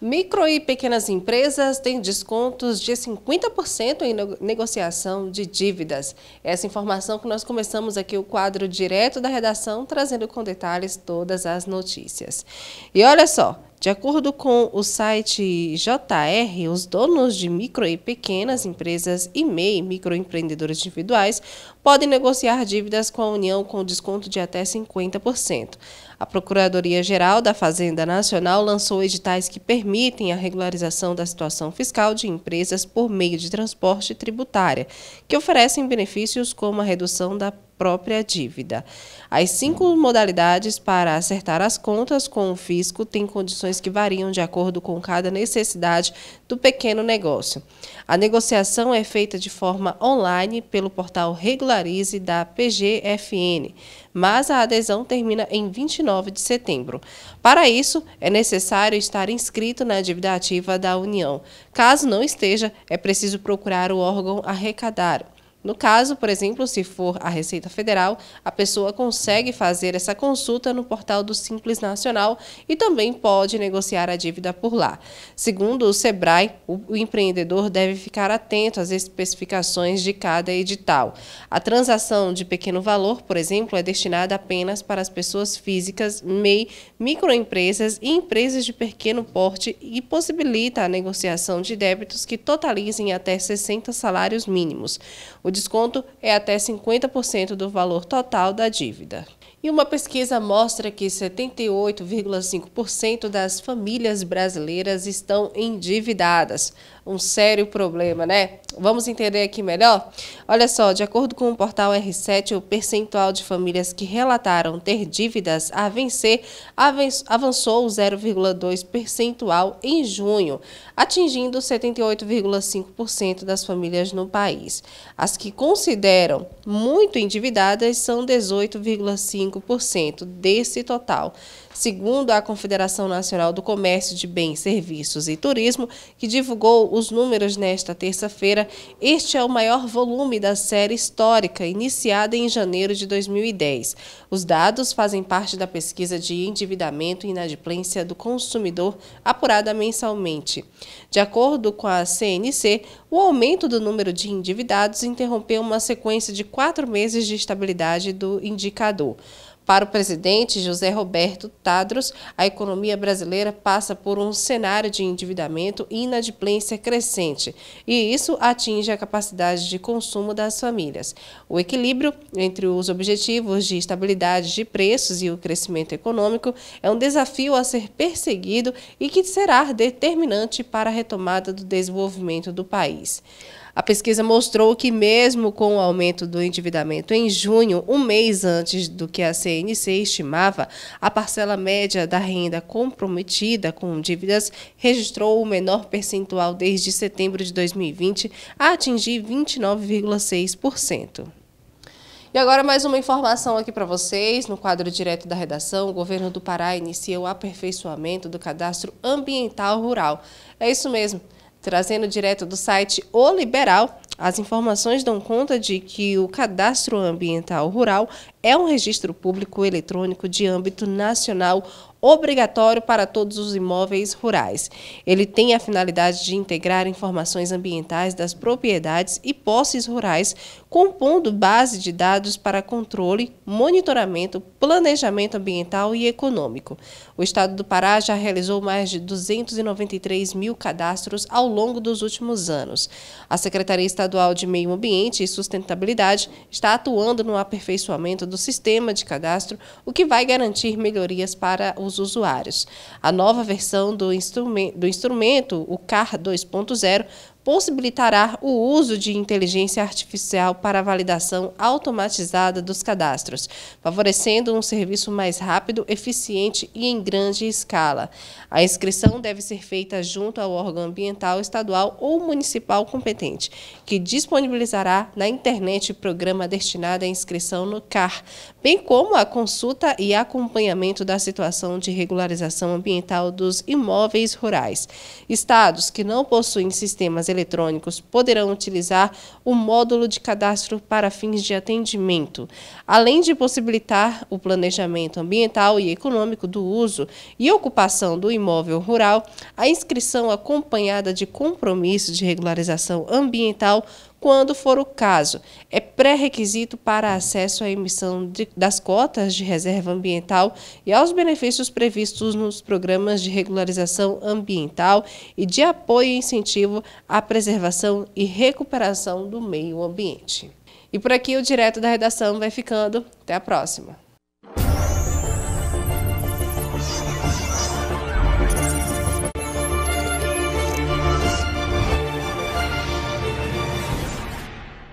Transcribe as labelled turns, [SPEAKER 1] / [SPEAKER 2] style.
[SPEAKER 1] Micro e pequenas empresas têm descontos de 50% em negociação de dívidas. Essa informação que nós começamos aqui o quadro direto da redação, trazendo com detalhes todas as notícias. E olha só, de acordo com o site JR, os donos de micro e pequenas empresas e MEI, microempreendedores individuais, podem negociar dívidas com a União com desconto de até 50%. A Procuradoria-Geral da Fazenda Nacional lançou editais que permitem a regularização da situação fiscal de empresas por meio de transporte tributária, que oferecem benefícios como a redução da própria dívida. As cinco modalidades para acertar as contas com o fisco têm condições que variam de acordo com cada necessidade do pequeno negócio. A negociação é feita de forma online pelo portal Regularize da PGFN, mas a adesão termina em 29 de setembro. Para isso, é necessário estar inscrito na dívida ativa da União. Caso não esteja, é preciso procurar o órgão arrecadário. No caso, por exemplo, se for a Receita Federal, a pessoa consegue fazer essa consulta no portal do Simples Nacional e também pode negociar a dívida por lá. Segundo o SEBRAE, o empreendedor deve ficar atento às especificações de cada edital. A transação de pequeno valor, por exemplo, é destinada apenas para as pessoas físicas, MEI, microempresas e empresas de pequeno porte e possibilita a negociação de débitos que totalizem até 60 salários mínimos. O o desconto é até 50% do valor total da dívida. E uma pesquisa mostra que 78,5% das famílias brasileiras estão endividadas, um sério problema, né? Vamos entender aqui melhor? Olha só, de acordo com o portal R7, o percentual de famílias que relataram ter dívidas a vencer avançou 0,2 percentual em junho, atingindo 78,5% das famílias no país. As que consideram muito endividadas são 18,5% desse total. Segundo a Confederação Nacional do Comércio de Bens, Serviços e Turismo, que divulgou o os números nesta terça-feira, este é o maior volume da série histórica, iniciada em janeiro de 2010. Os dados fazem parte da pesquisa de endividamento e inadimplência do consumidor, apurada mensalmente. De acordo com a CNC, o aumento do número de endividados interrompeu uma sequência de quatro meses de estabilidade do indicador. Para o presidente José Roberto Tadros, a economia brasileira passa por um cenário de endividamento e inadimplência crescente, e isso atinge a capacidade de consumo das famílias. O equilíbrio entre os objetivos de estabilidade de preços e o crescimento econômico é um desafio a ser perseguido e que será determinante para a retomada do desenvolvimento do país. A pesquisa mostrou que, mesmo com o aumento do endividamento em junho, um mês antes do que a CEI INC estimava, a parcela média da renda comprometida com dívidas registrou o menor percentual desde setembro de 2020, a atingir 29,6%. E agora mais uma informação aqui para vocês. No quadro direto da redação, o governo do Pará inicia o aperfeiçoamento do cadastro ambiental rural. É isso mesmo. Trazendo direto do site O Liberal, as informações dão conta de que o cadastro ambiental rural é um registro público eletrônico de âmbito nacional obrigatório para todos os imóveis rurais. Ele tem a finalidade de integrar informações ambientais das propriedades e posses rurais, compondo base de dados para controle, monitoramento, planejamento ambiental e econômico. O Estado do Pará já realizou mais de 293 mil cadastros ao longo dos últimos anos. A Secretaria Estadual de Meio Ambiente e Sustentabilidade está atuando no aperfeiçoamento do sistema de cadastro, o que vai garantir melhorias para os usuários. A nova versão do, instrumento, do instrumento o CAR 2.0, possibilitará o uso de inteligência artificial para a validação automatizada dos cadastros, favorecendo um serviço mais rápido, eficiente e em grande escala. A inscrição deve ser feita junto ao órgão ambiental estadual ou municipal competente, que disponibilizará na internet o programa destinado à inscrição no CAR, bem como a consulta e acompanhamento da situação de regularização ambiental dos imóveis rurais. Estados que não possuem sistemas eletrônicos eletrônicos poderão utilizar o módulo de cadastro para fins de atendimento, além de possibilitar o planejamento ambiental e econômico do uso e ocupação do imóvel rural, a inscrição acompanhada de compromisso de regularização ambiental quando for o caso. É pré-requisito para acesso à emissão de, das cotas de reserva ambiental e aos benefícios previstos nos programas de regularização ambiental e de apoio e incentivo à preservação e recuperação do meio ambiente. E por aqui o Direto da Redação vai ficando. Até a próxima!